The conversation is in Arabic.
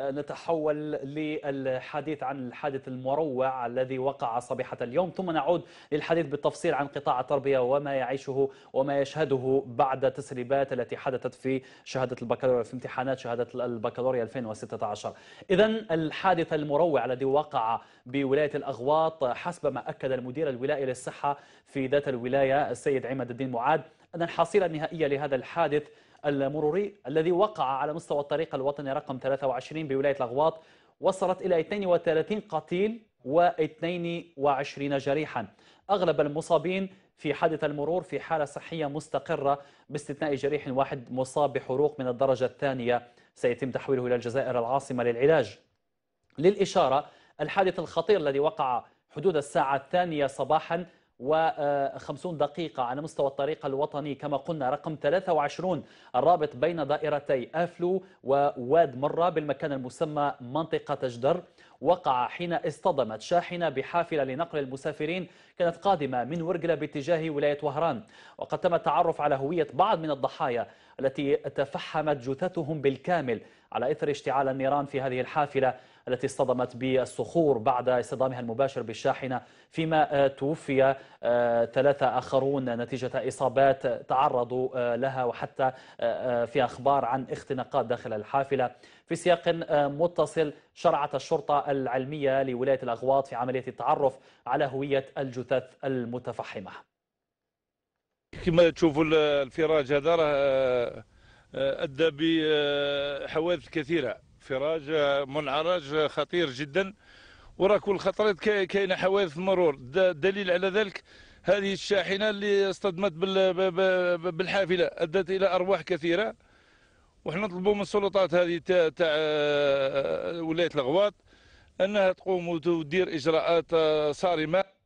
نتحول للحديث عن الحادث المروع الذي وقع صبيحة اليوم ثم نعود للحديث بالتفصيل عن قطاع التربية وما يعيشه وما يشهده بعد تسريبات التي حدثت في شهادة البكالوريا في امتحانات شهادة البكالوريا 2016 إذا الحادث المروع الذي وقع بولاية الأغواط حسب ما أكد المدير الولائي للصحة في ذات الولاية السيد عماد الدين معاد أن الحصيلة النهائية لهذا الحادث المروري الذي وقع على مستوى الطريق الوطني رقم 23 بولاية الأغواط وصلت إلى 32 قتيل و22 جريحا أغلب المصابين في حادث المرور في حالة صحية مستقرة باستثناء جريح واحد مصاب بحروق من الدرجة الثانية سيتم تحويله إلى الجزائر العاصمة للعلاج للإشارة الحادث الخطير الذي وقع حدود الساعة الثانية صباحا و50 دقيقة على مستوى الطريق الوطني كما قلنا رقم 23 الرابط بين دائرتي أفلو وواد مرة بالمكان المسمى منطقة تجدر وقع حين اصطدمت شاحنة بحافلة لنقل المسافرين كانت قادمة من ورقلة باتجاه ولاية وهران وقد تم التعرف على هوية بعض من الضحايا التي تفحمت جثثهم بالكامل على إثر اشتعال النيران في هذه الحافلة التي اصطدمت بالصخور بعد اصطدامها المباشر بالشاحنة فيما آه، توفي آه، ثلاثة آخرون نتيجة إصابات تعرضوا آه، لها وحتى في أخبار عن اختناقات داخل الحافلة في سياق متصل شرعت الشرطة العلمية لولاية الأغواط في عملية التعرف على هوية الجثث المتفحمة كما تشوفوا الفراج هذا راه آه، آه، ادى بحوادث كثيره فراج آه، منعرج خطير جدا وراه كل خطرات كاينه حوادث مرور دليل على ذلك هذه الشاحنه اللي اصطدمت بالحافله ادت الى ارواح كثيره وحنا نطلبوا من السلطات هذه تاع تا ولايه الغواط انها تقوم وتدير اجراءات صارمه